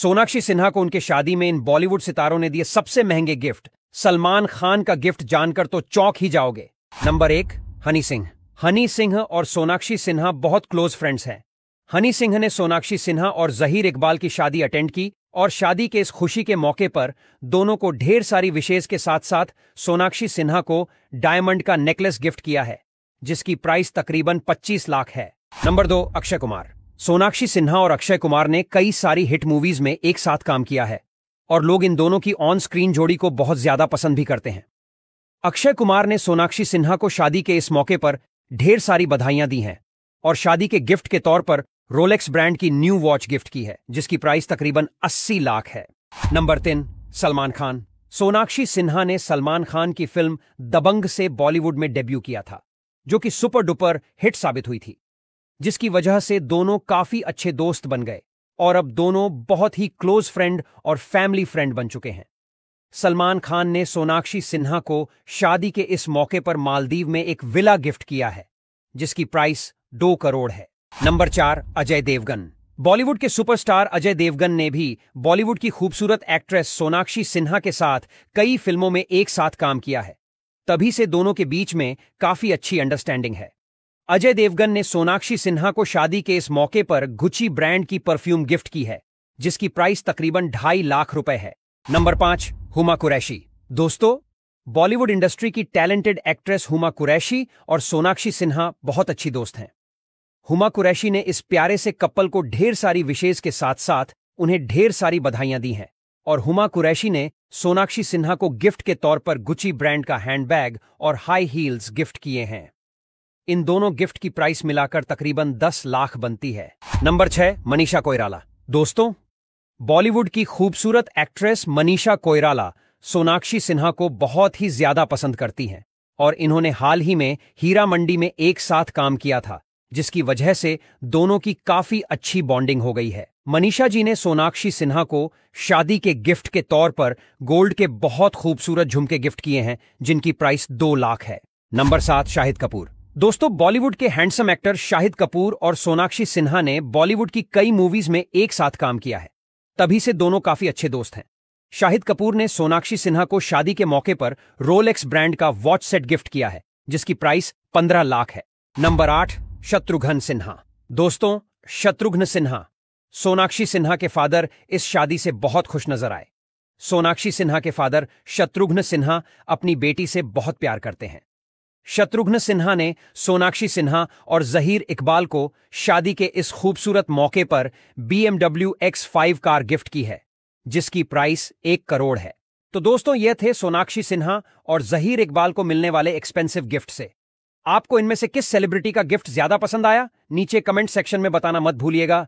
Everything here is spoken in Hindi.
सोनाक्षी सिन्हा को उनके शादी में इन बॉलीवुड सितारों ने दिए सबसे महंगे गिफ्ट सलमान खान का गिफ्ट जानकर तो चौंक ही जाओगे नंबर एक हनी सिंह हनी सिंह और सोनाक्षी सिन्हा बहुत क्लोज फ्रेंड्स हैं हनी सिंह ने सोनाक्षी सिन्हा और जहीर इकबाल की शादी अटेंड की और शादी के इस खुशी के मौके पर दोनों को ढेर सारी विशेष के साथ साथ सोनाक्षी सिन्हा को डायमंड का नेकलेस गिफ्ट किया है जिसकी प्राइस तकरीबन 25 लाख है नंबर दो अक्षय कुमार सोनाक्षी सिन्हा और अक्षय कुमार ने कई सारी हिट मूवीज में एक साथ काम किया है और लोग इन दोनों की ऑन स्क्रीन जोड़ी को बहुत ज्यादा पसंद भी करते हैं अक्षय कुमार ने सोनाक्षी सिन्हा को शादी के इस मौके पर ढेर सारी बधाइयां दी हैं और शादी के गिफ्ट के तौर पर रोलेक्स ब्रांड की न्यू वॉच गिफ्ट की है जिसकी प्राइस तकरीबन 80 लाख है नंबर तीन सलमान खान सोनाक्षी सिन्हा ने सलमान खान की फिल्म दबंग से बॉलीवुड में डेब्यू किया था जो कि सुपर डुपर हिट साबित हुई थी जिसकी वजह से दोनों काफी अच्छे दोस्त बन गए और अब दोनों बहुत ही क्लोज फ्रेंड और फैमिली फ्रेंड बन चुके हैं सलमान खान ने सोनाक्षी सिन्हा को शादी के इस मौके पर मालदीव में एक विला गिफ्ट किया है जिसकी प्राइस दो करोड़ है नंबर चार अजय देवगन बॉलीवुड के सुपरस्टार अजय देवगन ने भी बॉलीवुड की खूबसूरत एक्ट्रेस सोनाक्षी सिन्हा के साथ कई फिल्मों में एक साथ काम किया है तभी से दोनों के बीच में काफी अच्छी अंडरस्टैंडिंग है अजय देवगन ने सोनाक्षी सिन्हा को शादी के इस मौके पर गुची ब्रांड की परफ्यूम गिफ्ट की है जिसकी प्राइस तकरीबन ढाई लाख रुपए है नंबर पांच हुमा कुरैशी दोस्तों बॉलीवुड इंडस्ट्री की टैलेंटेड एक्ट्रेस हुमा कुरैशी और सोनाक्षी सिन्हा बहुत अच्छी दोस्त हैं हुमा कुरैशी ने इस प्यारे से कपल को ढेर सारी विशेष के साथ साथ उन्हें ढेर सारी बधाइयां दी हैं और हुमा कुरैशी ने सोनाक्षी सिन्हा को गिफ्ट के तौर पर गुची ब्रांड का हैंडबैग और हाई हील्स गिफ्ट किए हैं इन दोनों गिफ्ट की प्राइस मिलाकर तकरीबन 10 लाख बनती है नंबर छह मनीषा कोयराला दोस्तों बॉलीवुड की खूबसूरत एक्ट्रेस मनीषा कोयराला सोनाक्षी सिन्हा को बहुत ही ज्यादा पसंद करती हैं और इन्होंने हाल ही में हीरा मंडी में एक साथ काम किया था जिसकी वजह से दोनों की काफी अच्छी बॉन्डिंग हो गई है मनीषा जी ने सोनाक्षी सिन्हा को शादी के गिफ्ट के तौर पर गोल्ड के बहुत खूबसूरत झुमके गिफ्ट किए हैं जिनकी प्राइस दो लाख है नंबर सात शाहिद कपूर दोस्तों बॉलीवुड के हैंडसम एक्टर शाहिद कपूर और सोनाक्षी सिन्हा ने बॉलीवुड की कई मूवीज में एक साथ काम किया है तभी से दोनों काफी अच्छे दोस्त हैं शाहिद कपूर ने सोनाक्षी सिन्हा को शादी के मौके पर रोलेक्स ब्रांड का वॉच सेट गिफ्ट किया है जिसकी प्राइस पंद्रह लाख है नंबर आठ शत्रुघ्न सिन्हा दोस्तों शत्रुघ्न सिन्हा सोनाक्षी सिन्हा के फादर इस शादी से बहुत खुश नजर आए सोनाक्षी सिन्हा के फादर शत्रुघ्न सिन्हा अपनी बेटी से बहुत प्यार करते हैं शत्रुघ्न सिन्हा ने सोनाक्षी सिन्हा और जहीर इकबाल को शादी के इस खूबसूरत मौके पर एक्स फाइव कार गिफ्ट की है जिसकी प्राइस एक करोड़ है तो दोस्तों ये थे सोनाक्षी सिन्हा और जहीर इकबाल को मिलने वाले एक्सपेंसिव गिफ्ट से आपको इनमें से किस सेलिब्रिटी का गिफ्ट ज्यादा पसंद आया नीचे कमेंट सेक्शन में बताना मत भूलिएगा